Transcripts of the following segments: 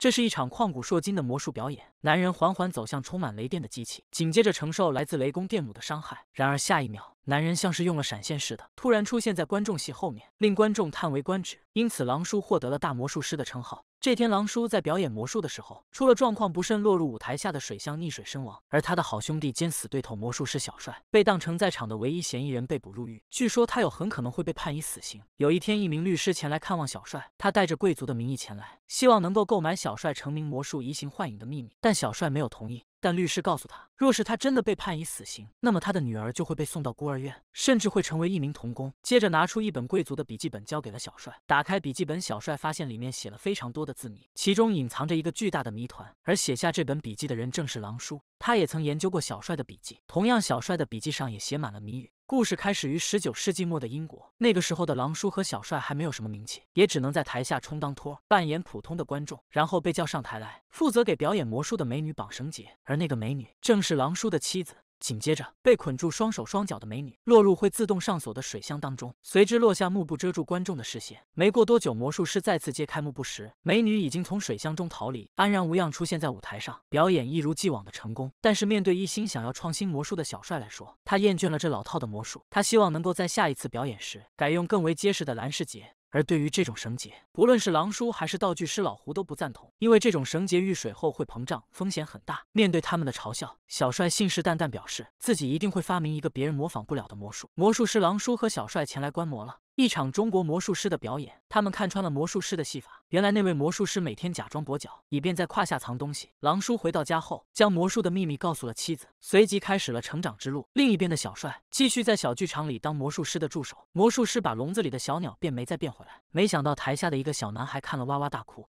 这是一场旷古烁今的魔术表演。男人缓缓走向充满雷电的机器，紧接着承受来自雷公电母的伤害。然而下一秒，男人像是用了闪现似的，突然出现在观众席后面，令观众叹为观止。因此，狼叔获得了大魔术师的称号。这天，狼叔在表演魔术的时候出了状况，不慎落入舞台下的水箱，溺水身亡。而他的好兄弟兼死对头魔术师小帅被当成在场的唯一嫌疑人，被捕入狱。据说他有很可能会被判以死刑。有一天，一名律师前来看望小帅，他带着贵族的名义前来，希望能够购买小帅成名魔术移形幻影的秘密，但小帅没有同意。但律师告诉他，若是他真的被判以死刑，那么他的女儿就会被送到孤儿院，甚至会成为一名童工。接着拿出一本贵族的笔记本交给了小帅，打开笔记本，小帅发现里面写了非常多的字谜，其中隐藏着一个巨大的谜团。而写下这本笔记的人正是狼叔，他也曾研究过小帅的笔记。同样，小帅的笔记上也写满了谜语。故事开始于十九世纪末的英国，那个时候的狼叔和小帅还没有什么名气，也只能在台下充当托，扮演普通的观众，然后被叫上台来，负责给表演魔术的美女绑绳结，而那个美女正是狼叔的妻子。紧接着，被捆住双手双脚的美女落入会自动上锁的水箱当中，随之落下幕布遮住观众的视线。没过多久，魔术师再次揭开幕布时，美女已经从水箱中逃离，安然无恙出现在舞台上，表演一如既往的成功。但是，面对一心想要创新魔术的小帅来说，他厌倦了这老套的魔术，他希望能够在下一次表演时改用更为结实的蓝世杰。而对于这种绳结，不论是狼叔还是道具师老胡都不赞同，因为这种绳结遇水后会膨胀，风险很大。面对他们的嘲笑，小帅信誓旦旦表示自己一定会发明一个别人模仿不了的魔术。魔术师狼叔和小帅前来观摩了。一场中国魔术师的表演，他们看穿了魔术师的戏法。原来那位魔术师每天假装跛脚，以便在胯下藏东西。狼叔回到家后，将魔术的秘密告诉了妻子，随即开始了成长之路。另一边的小帅继续在小剧场里当魔术师的助手。魔术师把笼子里的小鸟变没，再变回来。没想到台下的一个小男孩看了，哇哇大哭。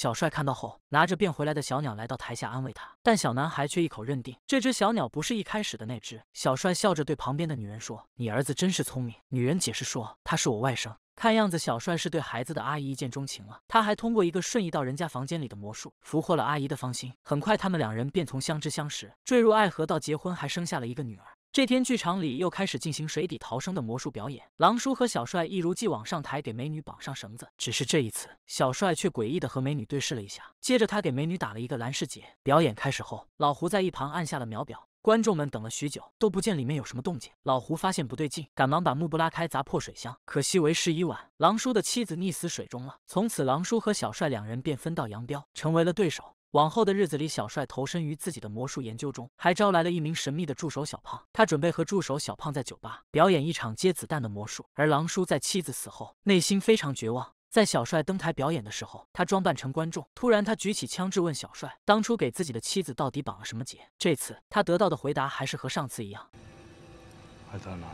小帅看到后，拿着变回来的小鸟来到台下安慰他，但小男孩却一口认定这只小鸟不是一开始的那只。小帅笑着对旁边的女人说：“你儿子真是聪明。”女人解释说：“他是我外甥。”看样子，小帅是对孩子的阿姨一见钟情了。他还通过一个瞬移到人家房间里的魔术俘获了阿姨的芳心。很快，他们两人便从相知相识，坠入爱河到结婚，还生下了一个女儿。这天，剧场里又开始进行水底逃生的魔术表演。狼叔和小帅一如既往上台给美女绑上绳子，只是这一次，小帅却诡异的和美女对视了一下，接着他给美女打了一个蓝视结。表演开始后，老胡在一旁按下了秒表，观众们等了许久都不见里面有什么动静。老胡发现不对劲，赶忙把幕布拉开砸破水箱，可惜为时已晚，狼叔的妻子溺死水中了。从此，狼叔和小帅两人便分道扬镳，成为了对手。往后的日子里，小帅投身于自己的魔术研究中，还招来了一名神秘的助手小胖。他准备和助手小胖在酒吧表演一场接子弹的魔术。而狼叔在妻子死后，内心非常绝望。在小帅登台表演的时候，他装扮成观众。突然，他举起枪质问小帅：“当初给自己的妻子到底绑了什么结？”这次他得到的回答还是和上次一样。还在吗？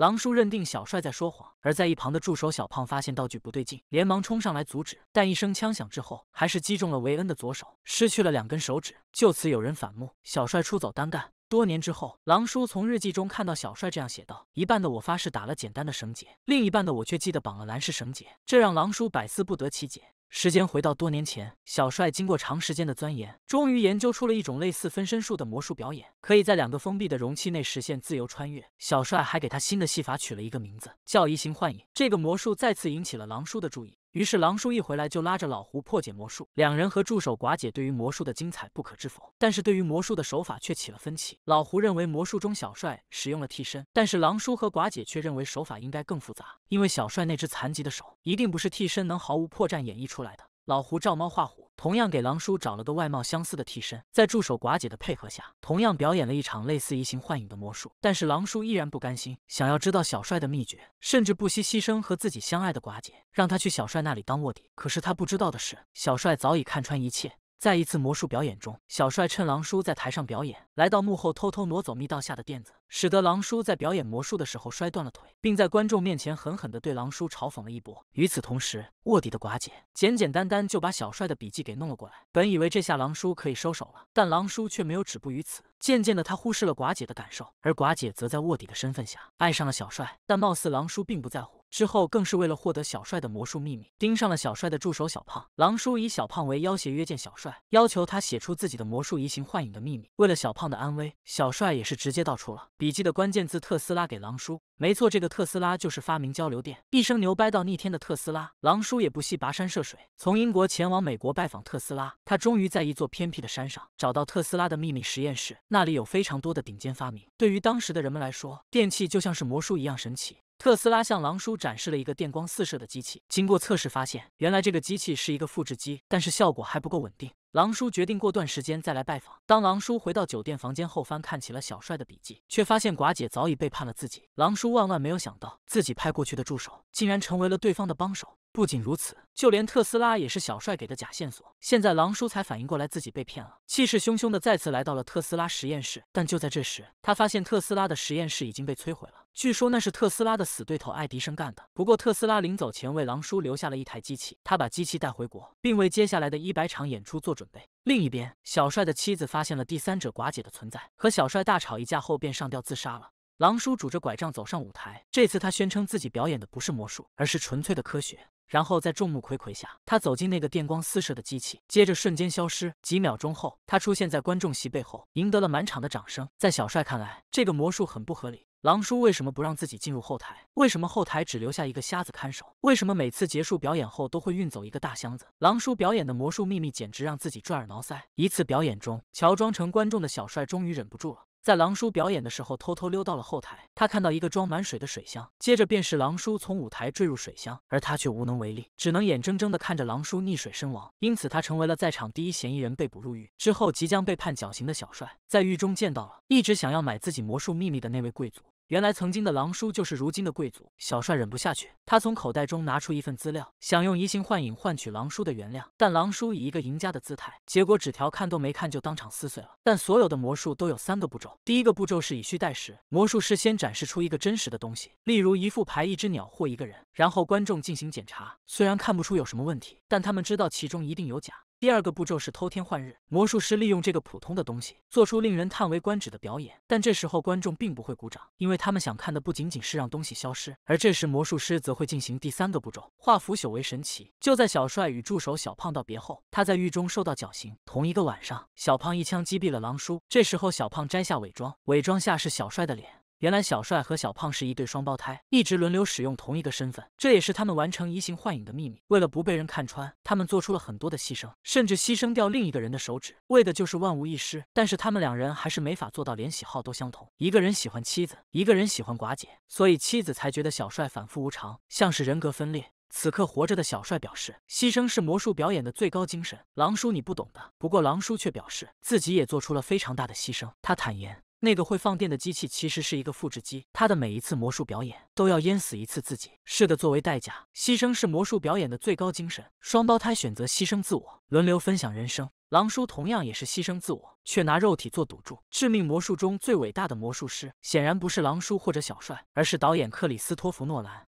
狼叔认定小帅在说谎，而在一旁的助手小胖发现道具不对劲，连忙冲上来阻止，但一声枪响之后，还是击中了维恩的左手，失去了两根手指。就此有人反目，小帅出走单干。多年之后，狼叔从日记中看到小帅这样写道：“一半的我发誓打了简单的绳结，另一半的我却记得绑了蓝氏绳结。”这让狼叔百思不得其解。时间回到多年前，小帅经过长时间的钻研，终于研究出了一种类似分身术的魔术表演，可以在两个封闭的容器内实现自由穿越。小帅还给他新的戏法取了一个名字，叫“移形幻影”。这个魔术再次引起了狼叔的注意。于是狼叔一回来就拉着老胡破解魔术，两人和助手寡姐对于魔术的精彩不可置否，但是对于魔术的手法却起了分歧。老胡认为魔术中小帅使用了替身，但是狼叔和寡姐却认为手法应该更复杂，因为小帅那只残疾的手一定不是替身能毫无破绽演绎出来的。老胡照猫画虎。同样给狼叔找了个外貌相似的替身，在助手寡姐的配合下，同样表演了一场类似移形幻影的魔术。但是狼叔依然不甘心，想要知道小帅的秘诀，甚至不惜牺牲和自己相爱的寡姐，让他去小帅那里当卧底。可是他不知道的是，小帅早已看穿一切。在一次魔术表演中，小帅趁狼叔在台上表演，来到幕后偷偷挪走密道下的垫子，使得狼叔在表演魔术的时候摔断了腿，并在观众面前狠狠地对狼叔嘲讽了一波。与此同时，卧底的寡姐简简单单就把小帅的笔记给弄了过来。本以为这下狼叔可以收手了，但狼叔却没有止步于此。渐渐的，他忽视了寡姐的感受，而寡姐则在卧底的身份下爱上了小帅，但貌似狼叔并不在乎。之后更是为了获得小帅的魔术秘密，盯上了小帅的助手小胖。狼叔以小胖为要挟，约见小帅，要求他写出自己的魔术移形幻影的秘密。为了小胖的安危，小帅也是直接道出了笔记的关键字“特斯拉”给狼叔。没错，这个特斯拉就是发明交流电、一生牛掰到逆天的特斯拉。狼叔也不惜跋山涉水，从英国前往美国拜访特斯拉。他终于在一座偏僻的山上找到特斯拉的秘密实验室，那里有非常多的顶尖发明。对于当时的人们来说，电器就像是魔术一样神奇。特斯拉向狼叔展示了一个电光四射的机器。经过测试，发现原来这个机器是一个复制机，但是效果还不够稳定。狼叔决定过段时间再来拜访。当狼叔回到酒店房间后，翻看起了小帅的笔记，却发现寡姐早已背叛了自己。狼叔万万没有想到，自己派过去的助手竟然成为了对方的帮手。不仅如此，就连特斯拉也是小帅给的假线索。现在狼叔才反应过来自己被骗了，气势汹汹的再次来到了特斯拉实验室。但就在这时，他发现特斯拉的实验室已经被摧毁了。据说那是特斯拉的死对头爱迪生干的。不过特斯拉临走前为狼叔留下了一台机器，他把机器带回国，并为接下来的一百场演出做准备。另一边，小帅的妻子发现了第三者寡姐的存在，和小帅大吵一架后便上吊自杀了。狼叔拄着拐杖走上舞台，这次他宣称自己表演的不是魔术，而是纯粹的科学。然后在众目睽睽下，他走进那个电光四射的机器，接着瞬间消失。几秒钟后，他出现在观众席背后，赢得了满场的掌声。在小帅看来，这个魔术很不合理。狼叔为什么不让自己进入后台？为什么后台只留下一个瞎子看守？为什么每次结束表演后都会运走一个大箱子？狼叔表演的魔术秘密简直让自己抓耳挠腮。一次表演中，乔装成观众的小帅终于忍不住了，在狼叔表演的时候偷偷溜到了后台。他看到一个装满水的水箱，接着便是狼叔从舞台坠入水箱，而他却无能为力，只能眼睁睁的看着狼叔溺水身亡。因此他成为了在场第一嫌疑人，被捕入狱之后即将被判绞刑的小帅，在狱中见到了一直想要买自己魔术秘密的那位贵族。原来曾经的狼叔就是如今的贵族小帅，忍不下去。他从口袋中拿出一份资料，想用移形换影换取狼叔的原谅，但狼叔以一个赢家的姿态，结果纸条看都没看就当场撕碎了。但所有的魔术都有三个步骤，第一个步骤是以虚代实，魔术师先展示出一个真实的东西，例如一副牌、一只鸟或一个人，然后观众进行检查，虽然看不出有什么问题，但他们知道其中一定有假。第二个步骤是偷天换日，魔术师利用这个普通的东西做出令人叹为观止的表演，但这时候观众并不会鼓掌，因为他们想看的不仅仅是让东西消失，而这时魔术师则会进行第三个步骤，化腐朽为神奇。就在小帅与助手小胖道别后，他在狱中受到绞刑。同一个晚上，小胖一枪击毙了狼叔，这时候小胖摘下伪装，伪装下是小帅的脸。原来小帅和小胖是一对双胞胎，一直轮流使用同一个身份，这也是他们完成移形换影的秘密。为了不被人看穿，他们做出了很多的牺牲，甚至牺牲掉另一个人的手指，为的就是万无一失。但是他们两人还是没法做到连喜好都相同，一个人喜欢妻子，一个人喜欢寡姐，所以妻子才觉得小帅反复无常，像是人格分裂。此刻活着的小帅表示，牺牲是魔术表演的最高精神。狼叔你不懂的。不过狼叔却表示自己也做出了非常大的牺牲，他坦言。那个会放电的机器其实是一个复制机，他的每一次魔术表演都要淹死一次自己。是的，作为代价，牺牲是魔术表演的最高精神。双胞胎选择牺牲自我，轮流分享人生。狼叔同样也是牺牲自我，却拿肉体做赌注。致命魔术中最伟大的魔术师，显然不是狼叔或者小帅，而是导演克里斯托弗诺兰。